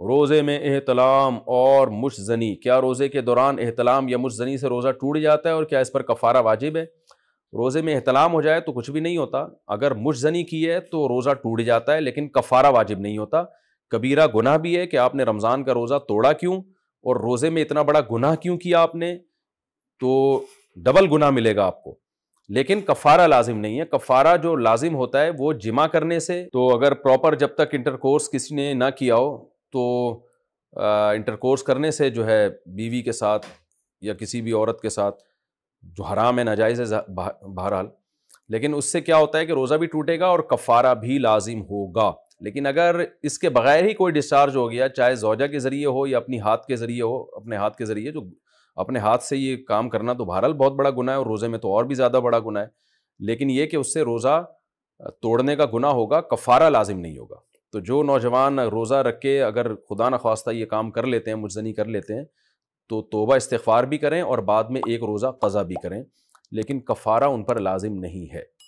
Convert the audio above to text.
रोज़े में एहतलाम और मुशजनी क्या रोज़े के दौरान एहतलाम या मुशजनी से रोज़ा टूट जाता है और क्या इस पर कफ़ारा वाजिब है रोज़े में एहतलाम हो जाए तो कुछ भी नहीं होता अगर मुशजनी की है तो रोज़ा टूट जाता है लेकिन कफ़ारा वाजिब नहीं होता कबीरा गुनाह भी है कि आपने रमज़ान का रोज़ा तोड़ा क्यों और रोज़े में इतना बड़ा गुनाह क्यों किया आपने तो डबल गुनाह मिलेगा आपको लेकिन कफ़ारा लाजिम नहीं है कफ़ारा जो लाजिम होता है वो जिमा करने से तो अगर प्रॉपर जब तक इंटरकोर्स किसी ने ना किया हो तो इंटरकोर्स करने से जो है बीवी के साथ या किसी भी औरत के साथ जो हराम है नाजायज़ है बहरहाल लेकिन उससे क्या होता है कि रोज़ा भी टूटेगा और कफ़ारा भी लाजिम होगा लेकिन अगर इसके बगैर ही कोई डिस्चार्ज हो गया चाहे जोजा के ज़रिए हो या अपनी हाथ के ज़रिए हो अपने हाथ के ज़रिए जो अपने हाथ से ये काम करना तो बहरहाल बहुत बड़ा गुना है और रोज़े में तो और भी ज़्यादा बड़ा गुना है लेकिन ये कि उससे रोज़ा तोड़ने का गुना होगा कफ़ारा लाजिम नहीं होगा तो जो नौजवान रोज़ा रख के अगर खुदा न खास्ता ये काम कर लेते हैं मुज़नी कर लेते हैं तो तोबा इस्तफ़ार भी करें और बाद में एक रोज़ा कज़ा भी करें लेकिन कफ़ारा उन पर लाजिम नहीं है